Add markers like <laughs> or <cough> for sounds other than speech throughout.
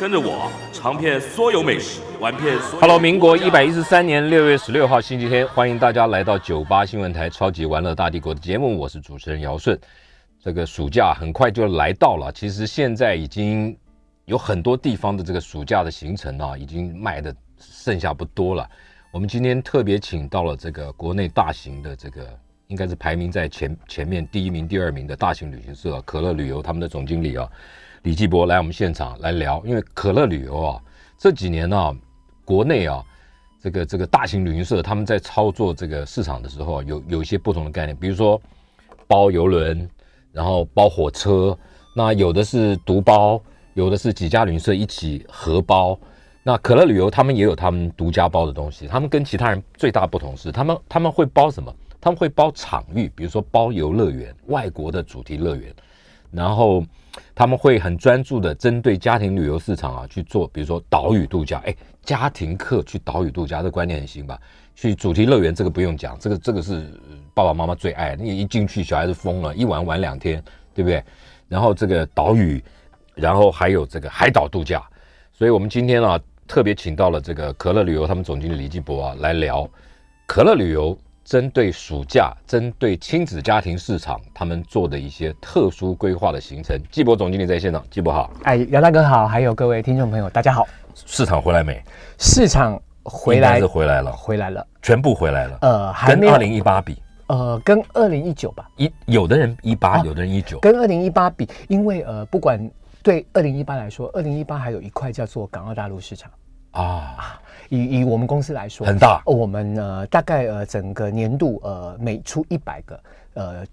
跟着我尝遍所有美食，玩遍。Hello，民国一百一十三年六月十六号星期天，欢迎大家来到九八新闻台超级玩乐大帝国的节目，我是主持人姚顺。这个暑假很快就来到了，其实现在已经有很多地方的这个暑假的行程啊，已经卖的剩下不多了。我们今天特别请到了这个国内大型的这个应该是排名在前前面第一名、第二名的大型旅行社可乐旅游他们的总经理啊。李继博来我们现场来聊，因为可乐旅游啊，这几年呢，国内啊，这个这个大型旅行社他们在操作这个市场的时候，有有一些不同的概念，比如说包游轮，然后包火车，那有的是独包，有的是几家旅行社一起合包。那可乐旅游他们也有他们独家包的东西，他们跟其他人最大不同是，他们他们会包什么？他们会包场域，比如说包游乐园，外国的主题乐园。然后他们会很专注的针对家庭旅游市场啊去做，比如说岛屿度假，哎，家庭客去岛屿度假这观念很新吧？去主题乐园，这个不用讲，这个这个是爸爸妈妈最爱。你一进去，小孩子疯了，一玩玩两天，对不对？然后这个岛屿，然后还有这个海岛度假。所以我们今天啊特别请到了这个可乐旅游他们总经理李继博啊来聊可乐旅游。针对暑假，针对亲子家庭市场，他们做的一些特殊规划的行程。季博总经理在现场，季博好，哎，姚大哥好，还有各位听众朋友，大家好。市场回来没？市场回来，是回来了，回来了，全部回来了。呃，跟二零一八比，呃，跟二零一九吧，一有的人一八，有的人一九，跟二零一八比，因为呃，不管对二零一八来说，二零一八还有一块叫做港澳大陆市场啊。以以我们公司来说，很大。我们呃，大概呃，整个年度呃，每出一百个呃，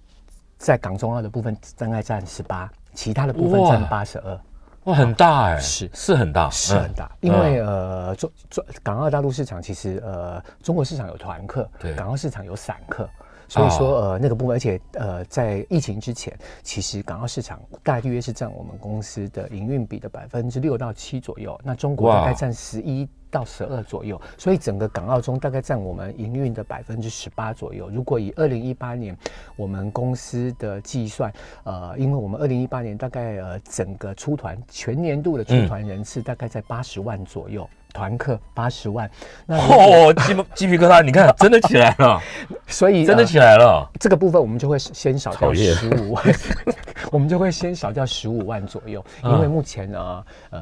在港中澳的部分大概占十八，其他的部分占八十二。哇，很大哎！是是很大，是很大。因为呃，中中港澳大陆市场其实呃，中国市场有团客，对，港澳市场有散客。所以说，呃，那个部分，而且，呃，在疫情之前，其实港澳市场大约是占我们公司的营运比的百分之六到七左右。那中国大概占十一到十二左右，所以整个港澳中大概占我们营运的百分之十八左右。如果以二零一八年我们公司的计算，呃，因为我们二零一八年大概呃整个出团全年度的出团人次大概在八十万左右。团客八十万，那鸡鸡皮疙瘩，你看真的起来了，<laughs> 所以真的起来了。这个部分我们就会先少掉十五万，<laughs> 我们就会先少掉十五万左右，因为目前呢，呃，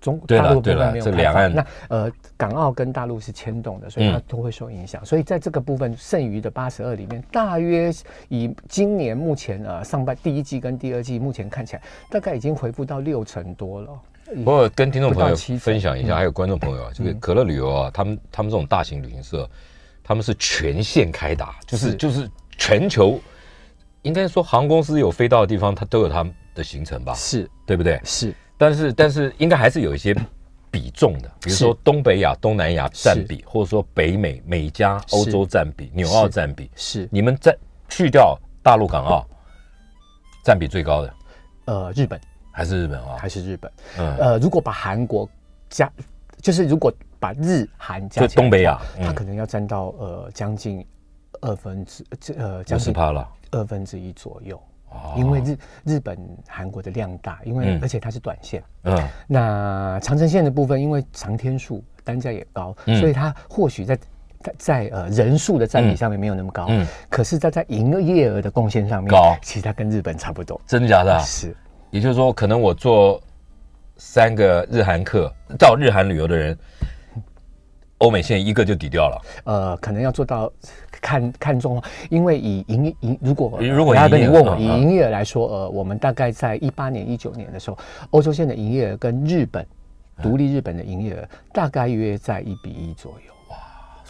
中大陆部分没有岸那呃，港澳跟大陆是牵动的，所以它都会受影响。所以在这个部分剩余的八十二里面，大约以今年目前呃上半第一季跟第二季目前看起来，大概已经回复到六成多了。我跟听众朋友分享一下，还有观众朋友啊，这个可乐旅游啊，他们他们这种大型旅行社，他们是全线开打，就是就是全球，应该说航空公司有飞到的地方，它都有他们的行程吧？是对不对？是，但是但是应该还是有一些比重的，比如说东北亚、东南亚占比，或者说北美、美加、欧洲占比、纽澳占比。是，你们在去掉大陆、港澳，占比最高的，呃，日本。还是日本啊？还是日本。呃，如果把韩国加，就是如果把日韩加就东北亚它可能要占到呃将近二分之呃将近了，二分之一左右。因为日日本韩国的量大，因为而且它是短线。嗯。那长城线的部分，因为长天数，单价也高，所以它或许在在呃人数的占比上面没有那么高。嗯。可是它在营业额的贡献上面高，其实它跟日本差不多。真的假的？是。也就是说，可能我做三个日韩客到日韩旅游的人，欧美线一个就抵掉了。呃，可能要做到看看中，因为以营业营，如果如果要跟你问我，以营业额来说，呃，我们大概在一八年、一九年的时候，欧洲线的营业额跟日本独立日本的营业额大概约在一比一左右。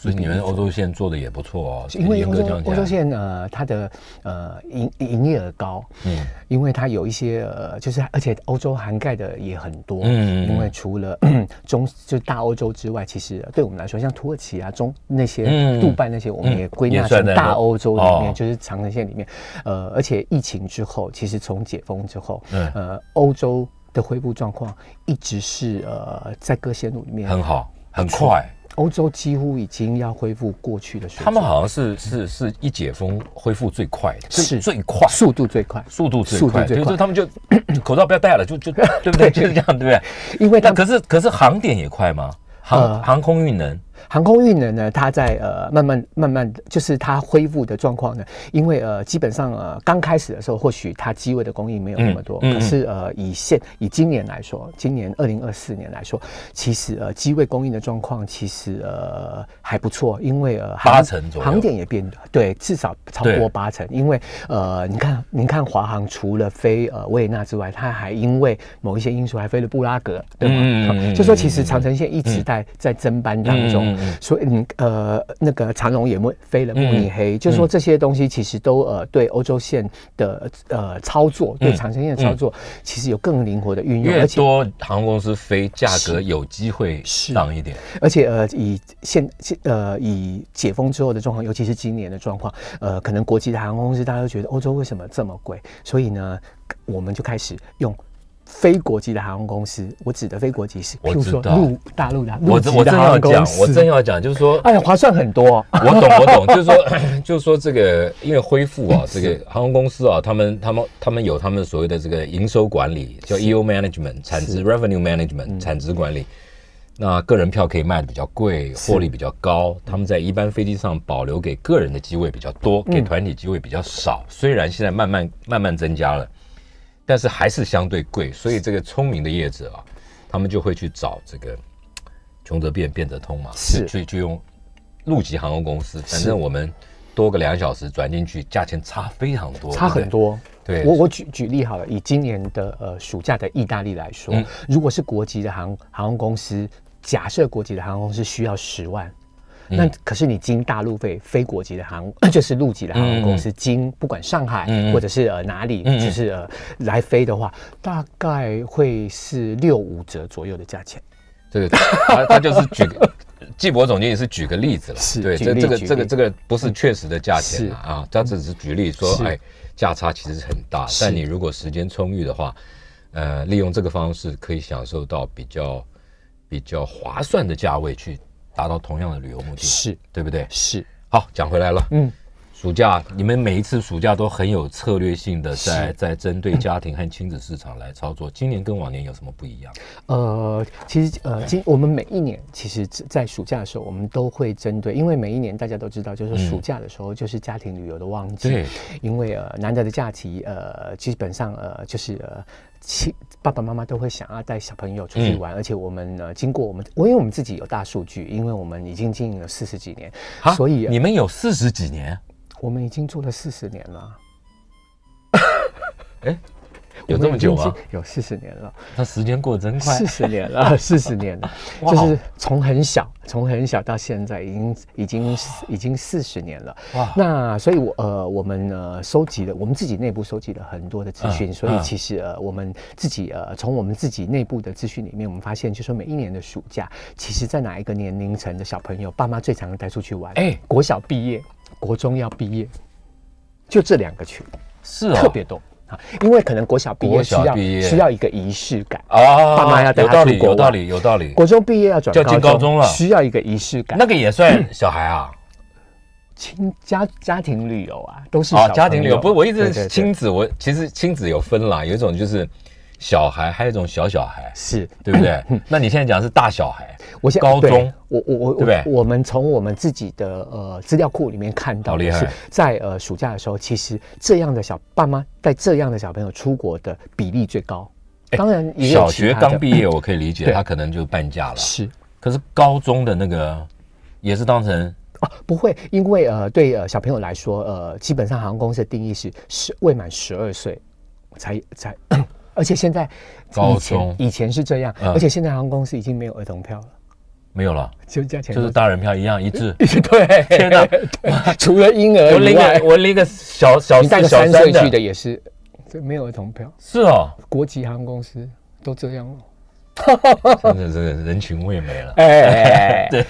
所以你们欧洲线做的也不错哦。因为欧洲线呃，它的呃营营业额高，嗯，因为它有一些呃，就是而且欧洲涵盖的也很多，嗯嗯。因为除了 <clears throat> 中就大欧洲之外，其实对我们来说，像土耳其啊、中那些、杜拜那些，我们也归纳成大欧洲里面，就是长城线里面。呃，而且疫情之后，其实从解封之后，呃，欧洲的恢复状况一直是呃在各线路里面很好，很快。欧洲几乎已经要恢复过去的。他们好像是是是一解封恢复最快的，是最快速度最快速度最快，所以说他们就 <coughs> 口罩不要戴了，就就对不对？就是这样，对不对？因为他可是可是航点也快吗？航航空运能。航空运能呢？它在呃慢慢慢慢，就是它恢复的状况呢？因为呃基本上呃刚开始的时候，或许它机位的供应没有那么多，嗯，可是呃以现以今年来说，今年二零二四年来说，其实呃机位供应的状况其实呃还不错，因为呃八成左右，航点也变对，至少超过八成，因为呃你看您看华航除了飞呃维也纳之外，它还因为某一些因素还飞了布拉格，对吗？嗯嗯，就说其实长城线一直在在增班当中。所以，呃，那个长龙也飞了慕尼黑，就说这些东西其实都呃对欧洲线的呃操作，对长城线的操作，其实有更灵活的运用。且多航空公司飞，价格有机会适当一点。而且呃，以现现呃以解封之后的状况，尤其是今年的状况，呃，可能国际的航空公司大家都觉得欧洲为什么这么贵？所以呢，我们就开始用。非国际的航空公司，我指的非国际是，比如说陆大陆的，我我真要讲，我真要讲，就是说，哎呀，划算很多。我懂，我懂，<laughs> 就是说，<coughs> 就是说，这个因为恢复啊，这个航空公司啊，他们他们他们有他们所谓的这个营收管理，叫 Eo Management 产值 Revenue Management 产值管理。那个人票可以卖的比较贵，获利比较高。他们在一般飞机上保留给个人的机位比较多，给团体机位比较少。虽然现在慢慢慢慢增加了。但是还是相对贵，所以这个聪明的业者啊，他们就会去找这个穷则变，变则通嘛，是，就就用陆籍航空公司，反正我们多个两小时转进去，价钱差非常多，差很多。对，我我举举例好了，以今年的呃暑假的意大利来说，如果是国籍的航航空公司，假设国籍的航空公司需要十万。那可是你经大陆飞飞国际的航，<coughs> 就是陆籍的航空公司，经不管上海或者是呃哪里，就是呃来飞的话，大概会是六五折左右的价钱。这个他他就是举，季 <laughs> 博总经理是举个例子了，是，对，这这个这个这个不是确实的价钱啊，他只是举例说，哎，价差其实很大，但你如果时间充裕的话，呃，利用这个方式可以享受到比较比较划算的价位去。达到同样的旅游目的，是对不对？是，好，讲回来了，嗯。暑假，你们每一次暑假都很有策略性的在在针对家庭和亲子市场来操作。今年跟往年有什么不一样？呃，其实呃，今我们每一年其实，在暑假的时候，我们都会针对，因为每一年大家都知道，就是暑假的时候就是家庭旅游的旺季。对，因为呃难得的假期，呃基本上呃就是亲爸爸妈妈都会想要带小朋友出去玩。而且我们呢，经过我们，我因为我们自己有大数据，因为我们已经经营了四十几年，所以你们有四十几年。我们已经做了四十年了，哎 <laughs> <laughs> 有这么久吗？有四十年了。那时间过得真快，四十年了，<laughs> 四十年，就是从很小，从很小到现在，已经已经已经四十年了。哇！那所以，我呃，我们呃，收集了我们自己内部收集了很多的资讯，所以其实呃，我们自己呃，从我们自己内部的资讯里面，我们发现，就说每一年的暑假，其实在哪一个年龄层的小朋友，爸妈最常带出去玩？哎，国小毕业。国中要毕业，就这两个群，是特别多啊，因为可能国小毕业需要需要一个仪式感啊，爸妈要带他出国。有道理，有道理，有道理。国中毕业要转，进高中了，需要一个仪式感。那个也算小孩啊，亲家家庭旅游啊，都是啊，家庭旅游不是我一直亲子，我其实亲子有分啦，有一种就是。小孩还有一种小小孩，是对不对？<laughs> 那你现在讲是大小孩，我现高中，我我我对不对？我们从我们自己的呃资料库里面看到，害，在呃暑假的时候，其实这样的小爸妈带这样的小朋友出国的比例最高。当然，小学刚毕业我可以理解，他可能就半价了。是，可是高中的那个也是当成哦，不会，因为呃，对呃小朋友来说，呃，基本上航空公司的定义是十未满十二岁才才。而且现在，以前以前是这样，而且现在航空公司已经没有儿童票了，没有了，就价钱就是大人票一样一致，<laughs> 对，除了婴儿我拎个我拎个小小带小去的也是，这没有儿童票，是哦，国际航空公司都这样哦，真的，这个人群味没了，哎，<laughs> 对，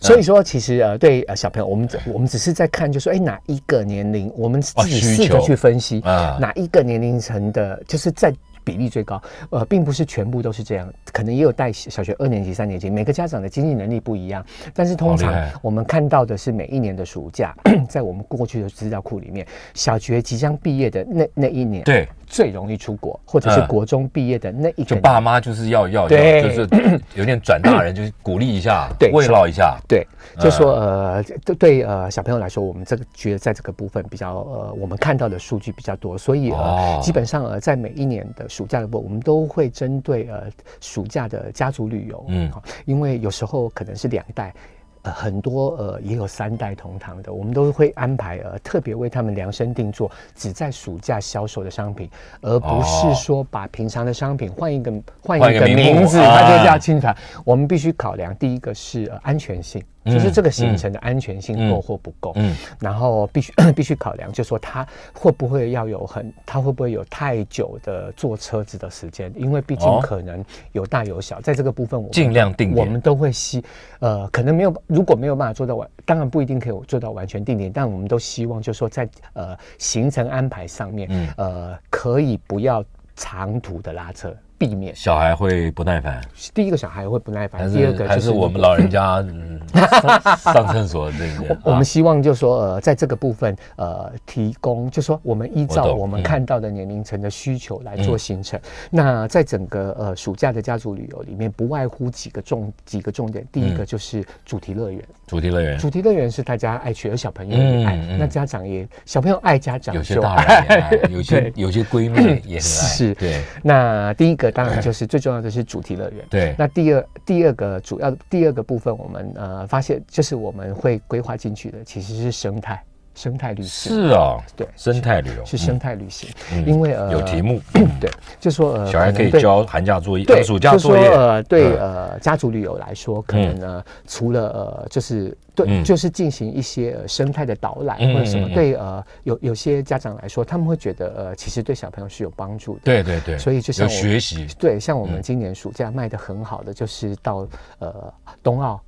所以说其实呃，对呃小朋友，我们我们只是在看，就说哎哪一个年龄，我们自己试着去分析，哪一个年龄层的，就是在。比例最高，呃，并不是全部都是这样，可能也有带小学二年级、三年级，每个家长的经济能力不一样，但是通常我们看到的是每一年的暑假，<clears throat> 在我们过去的资料库里面，小学即将毕业的那那一年。对。最容易出国，或者是国中毕业的那一种，就爸妈就是要要，就是 <coughs> 有点转大人，<coughs> 就是鼓励一下，慰劳一下，对，就说呃，对对呃，小朋友来说，我们这个觉得在这个部分比较呃，我们看到的数据比较多，所以呃，基本上呃，在每一年的暑假的，我们都会针对呃暑假的家族旅游，嗯，因为有时候可能是两代。呃，很多呃也有三代同堂的，我们都会安排呃特别为他们量身定做只在暑假销售的商品，而不是说把平常的商品换一个换一个名字，它就叫青团。我们必须考量第一个是呃安全性，就是这个行程的安全性够或不够。嗯。然后必须 <clears throat> 必须考量，就说他会不会要有很，他会不会有太久的坐车子的时间？因为毕竟可能有大有小，在这个部分我们尽量定。我们都会吸，呃，可能没有。如果没有办法做到完，当然不一定可以做到完全定点，但我们都希望，就是说在呃行程安排上面，呃，可以不要长途的拉车。避免小孩会不耐烦。第一个小孩会不耐烦，第二个就是我们老人家 <laughs> 上厕所这一些。我们希望就说呃，在这个部分呃，提供就说我们依照我们看到的年龄层的需求来做行程。那在整个呃暑假的家族旅游里面，不外乎几个重几个重点。第一个就是主题乐园，主题乐园，主题乐园是大家爱去，而小朋友也爱，那家长也小朋友爱，家长有些大人也爱，有些有些闺蜜也爱。是，对。那第一个。当然，就是最重要的是主题乐园。对，那第二第二个主要第二个部分，我们呃发现，就是我们会规划进去的，其实是生态。生态旅行是啊，对，生态旅游是生态旅行，因为呃，有题目，<clears throat> 对，就说呃，小孩可以交寒假作业，对，暑假作业，对，呃，家族旅游来说，可能呢，除了呃，就是对，就是进行一些生态的导览或者什么，对，呃，有有些家长来说，他们会觉得呃，其实对小朋友是有帮助的，对对对，所以就像学习，对，像我们今年暑假卖的很好的就是到呃，冬奥，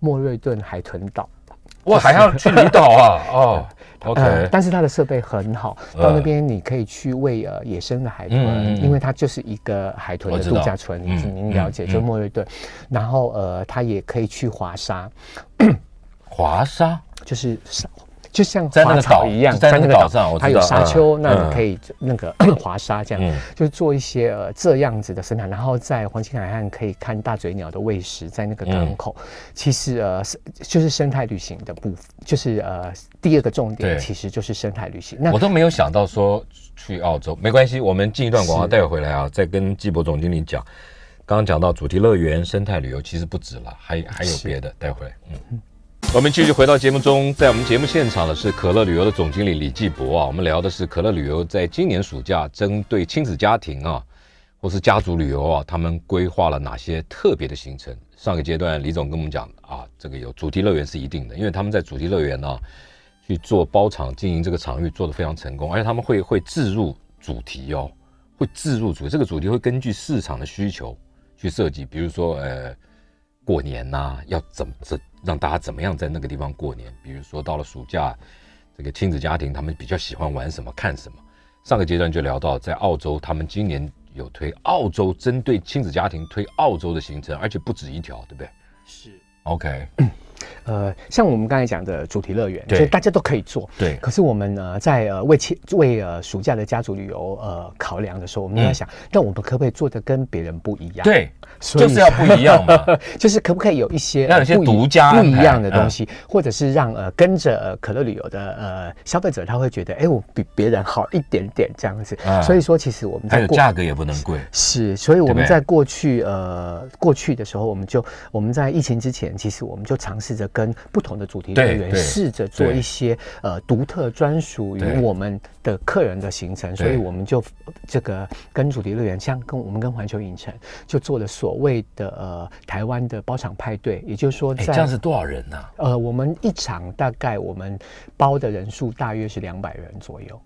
莫瑞顿海豚岛。我还要去离岛啊！<laughs> 哦，对，但是它的设备很好，到那边你可以去喂呃野生的海豚，因为它就是一个海豚的度假村，您您了解？就莫瑞顿，然后呃，它也可以去滑沙，滑沙就是沙。就像在那个岛一样，在那个岛上，它有沙丘，那可以那个 <coughs> 滑沙这样，就做一些呃、这样子的生态。然后在黄金海岸可以看大嘴鸟的喂食，在那个港口，其实呃是就是生态旅行的部分，就是呃第二个重点其实就是生态旅行。那我都没有想到说去澳洲没关系，我们进一段广告待会回来啊，再跟季博总经理讲，刚刚讲到主题乐园生态旅游其实不止了，还还有别的待会嗯。我们继续回到节目中，在我们节目现场的是可乐旅游的总经理李继博啊。我们聊的是可乐旅游在今年暑假针对亲子家庭啊，或是家族旅游啊，他们规划了哪些特别的行程？上个阶段李总跟我们讲啊，这个有主题乐园是一定的，因为他们在主题乐园呢去做包场经营这个场域做得非常成功，而且他们会会置入主题哦，会置入主这个主题会根据市场的需求去设计，比如说呃过年呐要怎么怎。让大家怎么样在那个地方过年？比如说到了暑假，这个亲子家庭他们比较喜欢玩什么、看什么。上个阶段就聊到在澳洲，他们今年有推澳洲针对亲子家庭推澳洲的行程，而且不止一条，对不对？是，OK。呃，像我们刚才讲的主题乐园，所以大家都可以做。对，可是我们呢，在呃为为呃暑假的家族旅游呃考量的时候，我们在想，那我们可不可以做的跟别人不一样？对，就是要不一样嘛。<laughs> 就是可不可以有一些让有些独家不一样的东西，或者是让呃跟着可乐旅游的呃消费者，他会觉得，哎，我比别人好一点点这样子。所以说，其实我们在价格也不能贵。是，所以我们在过去呃过去的时候，我们就我们在疫情之前，其实我们就尝试。试着跟不同的主题乐园试着做一些呃独特专属于我们的客人的行程，所以我们就这个跟主题乐园，像跟我们跟环球影城，就做了所谓的呃台湾的包场派对，也就是说，这样子多少人呢？呃，我们一场大概我们包的人数大约是两百人左右。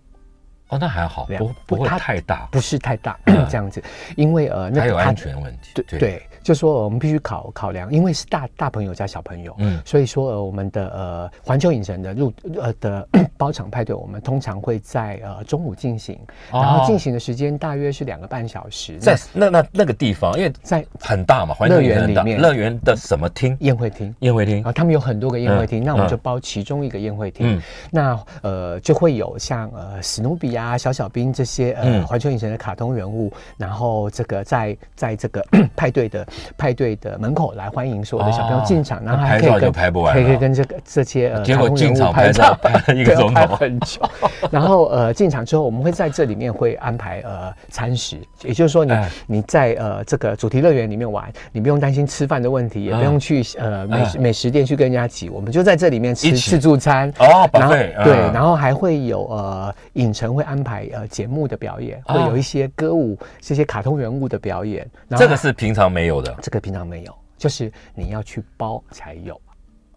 哦，那还好，不不会太大，不是太大 <clears throat> 这样子，因为呃，那还有安全问题，对对，就说我们必须考考量，因为是大大朋友加小朋友，嗯，所以说呃，我们的呃环球影城的入呃的 <clears throat> 包场派对，我们通常会在呃中午进行，然后进行的时间大约是两个半小时，在那那那个地方，因为在很大嘛，环球乐园里面，乐园的什么厅？宴会厅，宴会厅啊，他们有很多个宴会厅，那我们就包其中一个宴会厅，那呃就会有像呃史努比啊，啊，小小兵这些呃，环球影城的卡通人物，然后这个在在这个 <coughs> 派对的派对的门口来欢迎所有的小朋友进场，然后还可以跟可以跟这个这些结通人物拍照，<laughs> 一个很久，<laughs> 然后呃，进场之后我们会在这里面会安排呃餐食，也就是说你你在呃这个主题乐园里面玩，你不用担心吃饭的问题，也不用去呃美食、美食店去跟人家挤，我们就在这里面吃自助餐哦，然后对，然后还会有呃影城会。安排呃节目的表演，会有一些歌舞，这些卡通人物的表演。这个是平常没有的，这个平常没有，就是你要去包才有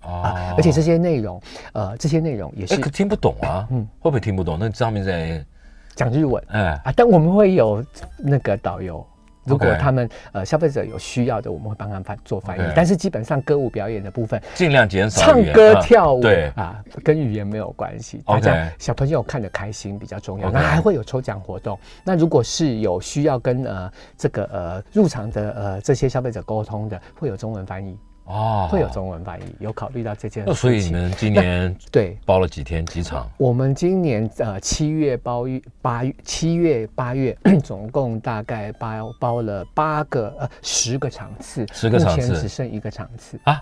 啊。而且这些内容，呃，这些内容也是听不懂啊，嗯，会不会听不懂？那上面在讲日文，哎，啊，但我们会有那个导游。如果他们呃消费者有需要的，我们会帮他们翻做翻译。但是基本上歌舞表演的部分尽量减少唱歌跳舞，对啊，跟语言没有关系。大家小朋友看得开心比较重要。那还会有抽奖活动。那如果是有需要跟呃这个呃入场的呃这些消费者沟通的，会有中文翻译。哦，会有中文翻译，有考虑到这件。情。所以你们今年对包了几天几场？我们今年呃七月包八月七月八月 <clears throat> 总共大概包包了八个呃十个场次，十个场次只剩一个场次啊？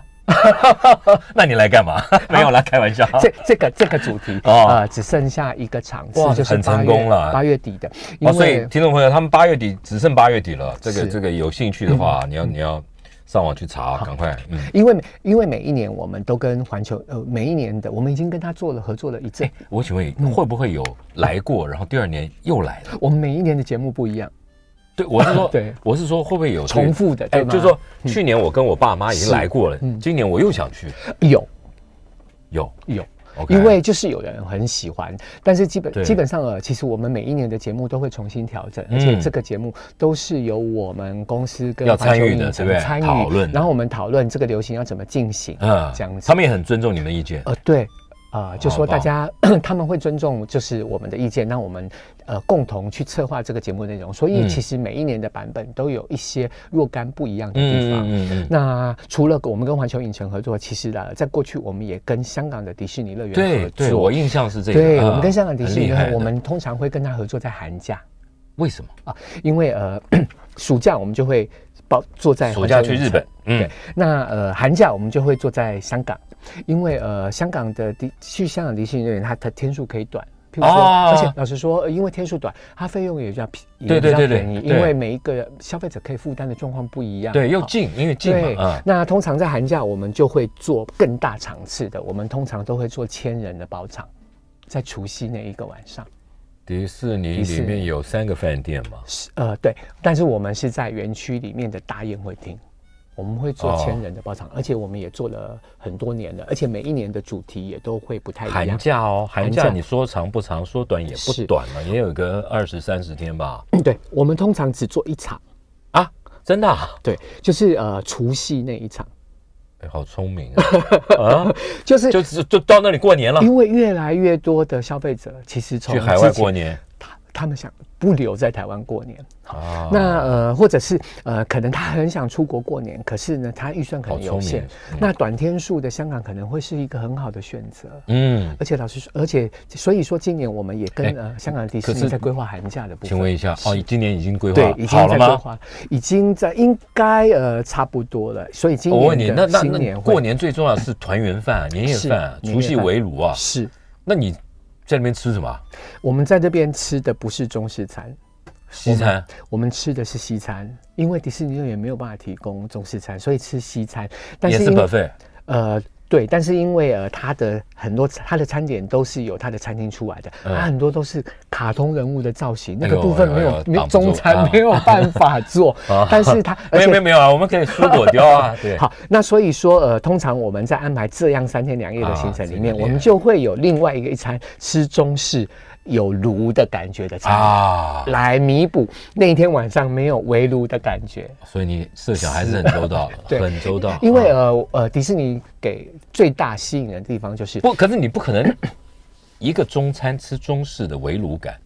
<laughs> 那你来干嘛？<laughs> 没有啦，开玩笑。<laughs> 这这个这个主题啊，只剩下一个场次，就是很成功了，八月底的。哦，所以听众朋友，他们八月底只剩八月底了。这个这个有兴趣的话，你要你要。上网去查，赶快。因为每因为每一年我们都跟环球呃，每一年的我们已经跟他做了合作了一阵。我请问会不会有来过，然后第二年又来了？我们每一年的节目不一样。对，我是说，<laughs> 对，我是说，会不会有重复的？哎，就是说，去年我跟我爸妈已经来过了，今年我又想去。有有有。因为就是有人很喜欢，但是基本基本上呃，其实我们每一年的节目都会重新调整，而且这个节目都是由我们公司跟要参与的，对不对？参与，讨论，然后我们讨论这个流行要怎么进行，嗯，这样子，他们也很尊重你们意见，呃，对。啊，就说大家 <clears throat> 他们会尊重，就是我们的意见，那我们呃共同去策划这个节目内容。所以其实每一年的版本都有一些若干不一样的地方。嗯嗯那除了我们跟环球影城合作，其实呢，在过去我们也跟香港的迪士尼乐园合作。对对，我印象是这个。对，我们跟香港迪士尼乐园，我们通常会跟他合作在寒假。为什么啊？因为呃，<clears throat> 暑假我们就会包坐在暑假去日本，嗯，那呃寒假我们就会坐在香港，因为呃香港的迪去香港士尼乐园，它它天数可以短，譬如说，而且老实说，因为天数短，它费用也比较便宜，对对对对，因为每一个消费者可以负担的状况不一样，对，又近因为近嘛，那通常在寒假我们就会做更大场次的，我们通常都会做千人的包场，在除夕那一个晚上。迪士尼里面有三个饭店吗？是呃对，但是我们是在园区里面的大宴会厅，我们会做千人的包场，而且我们也做了很多年了，而且每一年的主题也都会不太一样。寒假哦，寒假你说长不长，说短也不短嘛，也有个二十三十天吧。对，我们通常只做一场啊，真的？对，就是呃除夕那一场。好聪明啊！<laughs> 就是就是就到那里过年了，因为越来越多的消费者其实从去海外过年，他他们想。不留在台湾过年，那呃，或者是呃，可能他很想出国过年，可是呢，他预算可能有限。那短天数的香港可能会是一个很好的选择。嗯，而且老师说，而且所以说今年我们也跟呃香港迪士尼在规划寒假的部分。请问一下，哦，今年已经规划在了吗？已经在，应该呃差不多了。所以今年新年过年最重要是团圆饭、年夜饭、除夕围炉啊。是，那你。在那边吃什么？我们在这边吃的不是中式餐，西餐。我们吃的是西餐，因为迪士尼乐园没有办法提供中式餐，所以吃西餐。也是呃。对，但是因为呃，他的很多他的餐点都是有他的餐厅出来的，他很多都是卡通人物的造型，那个部分没有没有中餐 <laughs> 没有办法做，<laughs> 但是他 <laughs> 没有没有没有啊，我们可以蔬果雕啊。好，那所以说呃，通常我们在安排这样三天两夜的行程里面，我们就会有另外一个一餐吃中式。有炉的感觉的菜啊，来弥补那一天晚上没有围炉的感觉。所以你设想还是很周到的，<laughs> 很周到。因为呃呃，迪士尼给最大吸引的地方就是不，可是你不可能一个中餐吃中式的围炉感，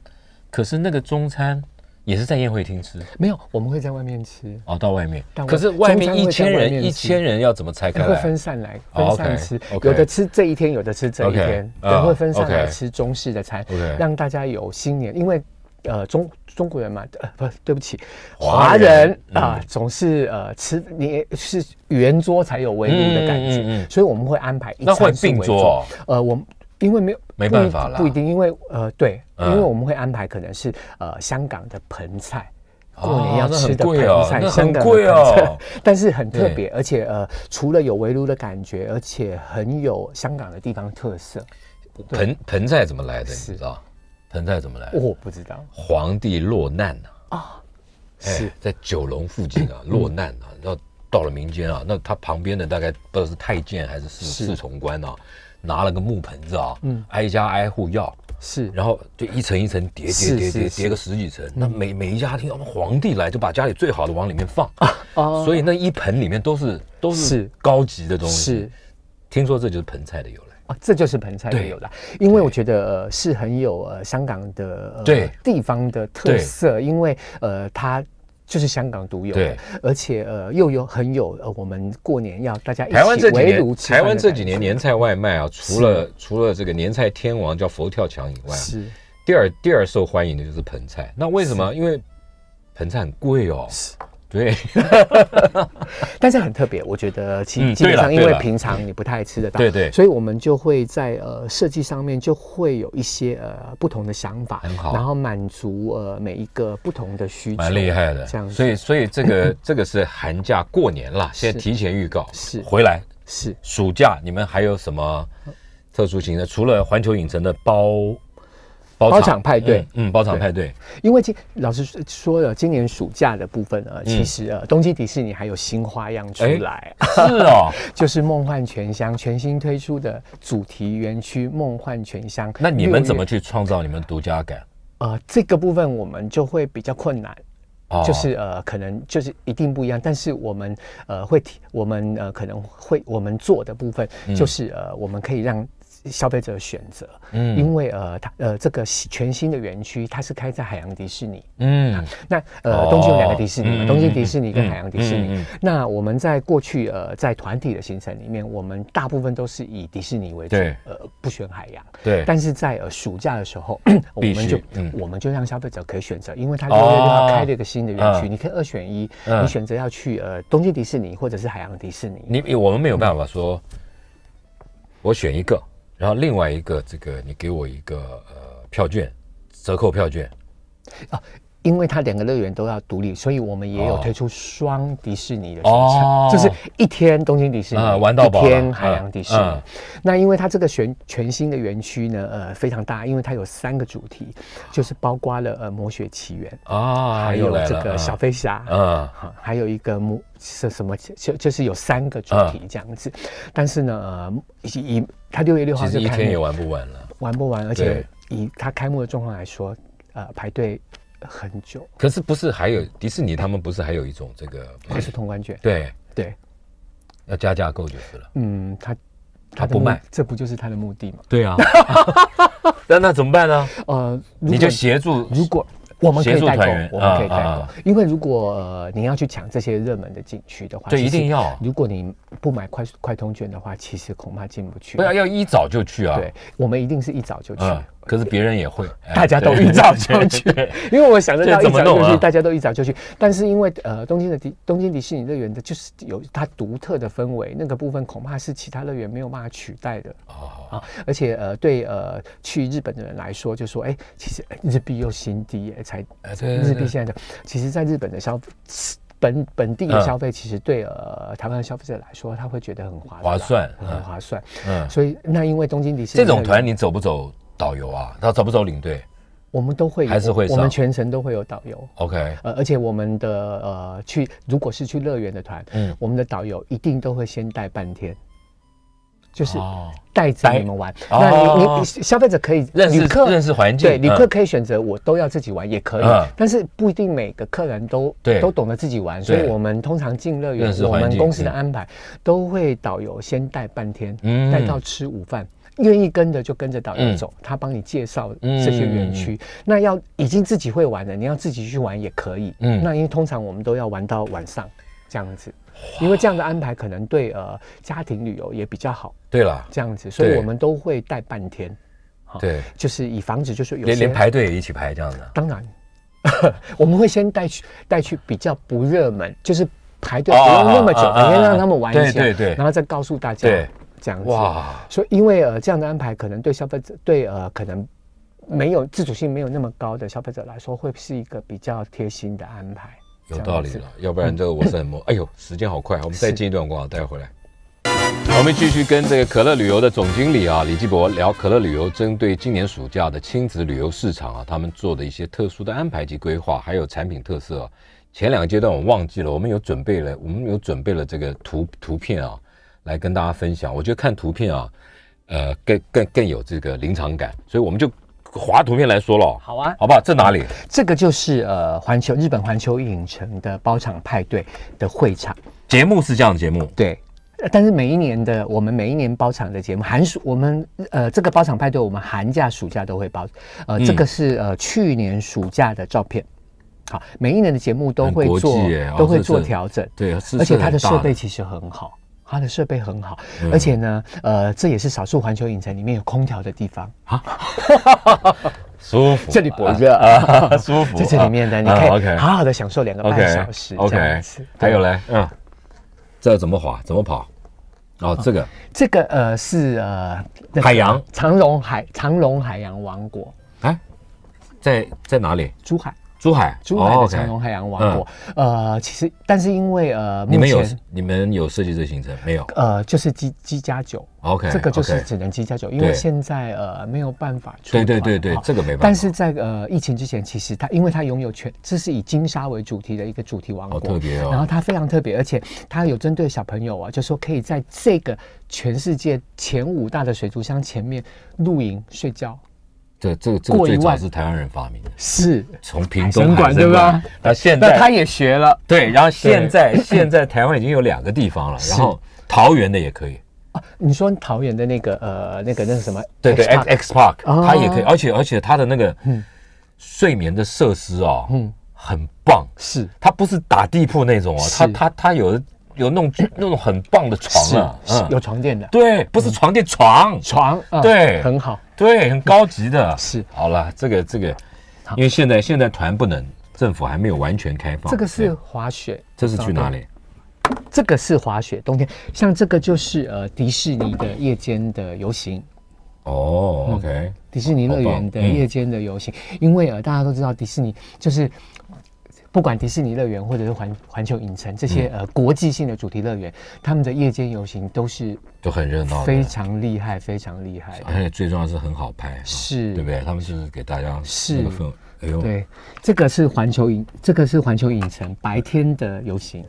可是那个中餐。也是在宴会厅吃？没有，我们会在外面吃哦。到外面，可是外面一千人，一千人要怎么拆开？会分散来，分散吃，有的吃这一天，有的吃这一天，对，会分散来吃中式的餐，让大家有新年，因为呃中中国人嘛，呃不，对不起，华人啊，总是呃吃你是圆桌才有围炉的感觉，所以我们会安排一餐并桌。呃，我。们。因为没有没办法啦，不一定，因为呃，对，因为我们会安排可能是呃香港的盆菜，过年要吃的盆菜，真的贵啊，<laughs> 但是很特别，而且呃，除了有围炉的感觉，而且很有香港的地方特色。盆盆菜怎么来的？你知道盆菜怎么来？我不知道。皇帝落难呢、啊，是在九龙附近啊，落难啊，到到了民间啊，那他旁边的大概不知道是太监还是侍侍从官啊。拿了个木盆子啊，嗯，挨家挨户要，是，然后就一层一层叠叠叠叠叠个十几层，那每每一家听，皇帝来就把家里最好的往里面放，啊，<laughs> 所以那一盆里面都是都是高级的东西，是，听说这就是盆菜的由来啊，这就是盆菜的由来，因为我觉得是很有香港的对地方的特色，因为呃它。就是香港独有，的，而且呃又有很有呃，我们过年要大家台湾这几年，台湾这几年年菜外卖啊，除了除了这个年菜天王叫佛跳墙以外，是第二第二受欢迎的就是盆菜。那为什么？因为盆菜很贵哦。对，<laughs> 但是很特别，我觉得其基本上因为平常你不太吃得到，对对，所以我们就会在呃设计上面就会有一些呃不同的想法，很好，然后满足呃每一个不同的需求，蛮厉害的，这样。所以所以这个 <laughs> 这个是寒假过年了，先提前预告，是回来是暑假，你们还有什么特殊情况？除了环球影城的包。包场派对，嗯，包场派对，因为今老师说了，今年暑假的部分呢，其实呃，东京迪士尼还有新花样出来，是哦，<laughs> 就是梦幻全乡全新推出的主题园区——梦幻全乡。那你们怎么去创造你们独家感？呃，这个部分我们就会比较困难，就是呃，可能就是一定不一样，但是我们呃会提，我们呃可能会我们做的部分就是呃，我们可以让。消费者选择，嗯，因为呃，它呃，这个全新的园区它是开在海洋迪士尼，嗯，那呃，东京有两个迪士尼，东京迪士尼跟海洋迪士尼。那我们在过去呃，在团体的行程里面，我们大部分都是以迪士尼为主，呃，不选海洋。对。但是在呃暑假的时候，<coughs> 我们就我们就让消费者可以选择，因为它月六号开了一个新的园区，你可以二选一，你选择要去呃东京迪士尼或者是海洋迪士尼。你我们没有办法说，我选一个。然后另外一个，这个你给我一个呃票券，折扣票券啊，因为它两个乐园都要独立，所以我们也有推出双迪士尼的行程，就是一天东京迪士尼玩到一天海洋迪士尼。那因为它这个全全新的园区呢，呃非常大，因为它有三个主题，就是包括了呃魔雪奇缘啊，还有这个小飞侠啊，还有一个魔。是什么就就是有三个主题这样子，但是呢，以以他六月六号就开幕，其实一天也玩不完了，玩不完，而且以他开幕的状况来说，呃，排队很久。可是不是还有迪士尼？他们不是还有一种这个？就是通关券，对对，要加价购就是了。嗯，他他不卖，这不就是他的目的吗？对啊，<laughs> 那那怎么办呢？呃，你就协助如果。我们可以代购，我们可以代购，因为如果您要去抢这些热门的景区的话，对，一定要。如果你不买快快通券的话，其实恐怕进不去。不要，要一早就去啊！对，我们一定是一早就去。可是别人也会，<laughs> 大家都一早就去，<laughs> 因为我想着大家去，大家都一早就去。但是因为呃，东京的迪东京迪士尼乐园的就是有它独特的氛围，那个部分恐怕是其他乐园没有办法取代的哦。啊！而且呃，对呃去日本的人来说，就说哎，其实日币又新低，才日币现在的，其实在日本的消本本地的消费，其实对呃台湾的消费者来说，他会觉得很划划算，很划算。嗯，所以那因为东京迪士尼这种团，你走不走？导游啊，他找不找领队？我们都会，还是会，我们全程都会有导游。OK，呃，而且我们的呃去，如果是去乐园的团，嗯，我们的导游一定都会先带半天，就是带着你们玩。那你你消费者可以，旅客认识环境，对，旅客可以选择，我都要自己玩也可以，但是不一定每个客人都都懂得自己玩，所以我们通常进乐园，我们公司的安排都会导游先带半天，带到吃午饭。愿意跟着就跟着导游走，他帮你介绍这些园区。那要已经自己会玩的，你要自己去玩也可以。嗯，那因为通常我们都要玩到晚上这样子，因为这样的安排可能对呃家庭旅游也比较好。对了，这样子，所以我们都会带半天。对，就是以防止就是有连排队也一起排这样的。当然，<laughs> 我们会先带去带去比较不热门，就是排队不用那么久，先让他们玩一下，对对对，然后再告诉大家。这样子，所以因为呃这样的安排，可能对消费者对呃可能没有自主性没有那么高的消费者来说，会是一个比较贴心的安排。有道理了，要不然这个我是很懵。<laughs> 哎呦，时间好快，我们再进一段光，待会回来，我们继续跟这个可乐旅游的总经理啊李继博聊可乐旅游针对今年暑假的亲子旅游市场啊，他们做的一些特殊的安排及规划，还有产品特色。前两个阶段我忘记了，我们有准备了，我们有准备了这个图图片啊。来跟大家分享，我觉得看图片啊，呃，更更更有这个临场感，所以我们就划图片来说了。好啊，好吧，在哪里？这个就是呃，环球日本环球影城的包场派对的会场，节目是这样的节目。对，但是每一年的我们每一年包场的节目，寒暑我们呃这个包场派对，我们寒假暑假都会包。呃，这个是呃去年暑假的照片。好，每一年的节目都会做都会做调整，对，而且它的设备其实很好。它的设备很好，而且呢，呃，这也是少数环球影城里面有空调的地方啊，<laughs> 舒服。这里不热啊，<laughs> 舒服。在这里面呢，你可以好好的享受两个半小时。OK，还有嘞，嗯，这怎么滑？怎么跑？哦，这个，这个呃是呃海洋长隆海长隆海洋王国。哎，在在哪里？珠海。珠海，珠海的长隆海洋王国，呃，其实，但是因为呃，你们有你们有设计这行程没有？呃，就是七七加九，OK，这个就是只能七加九，因为现在呃没有办法对对对对，这个没办法。但是在呃疫情之前，其实它因为它拥有全，这是以金沙为主题的一个主题王国，哦、特别哦。然后它非常特别，而且它有针对小朋友啊，就说可以在这个全世界前五大的水族箱前面露营睡觉。这这个这个最早是台湾人发明的，是从屏东神管对吧？那现在那他也学了，对。然后现在现在台湾已经有两个地方了，然后桃园的也可以啊。你说桃园的那个呃那个那是什么？对对，X X Park，它也可以，而且而且它的那个嗯睡眠的设施哦，嗯，很棒，是它不是打地铺那种哦，它它它有。有那种那种很棒的床啊，有床垫的，对，不是床垫床床，对，很好，对，很高级的，是好了，这个这个，因为现在现在团不能，政府还没有完全开放。这个是滑雪，这是去哪里？这个是滑雪冬天像这个就是呃迪士尼的夜间的游行，哦，OK，迪士尼乐园的夜间的游行，因为呃大家都知道迪士尼就是。不管迪士尼乐园或者是环环球影城这些呃国际性的主题乐园，他们的夜间游行都是都很热闹，非常厉害，非常厉害，而且最重要是很好拍，是，对不对？他们是给大家那个氛围。哎呦，对，这个是环球影，这个是环球影城白天的游行，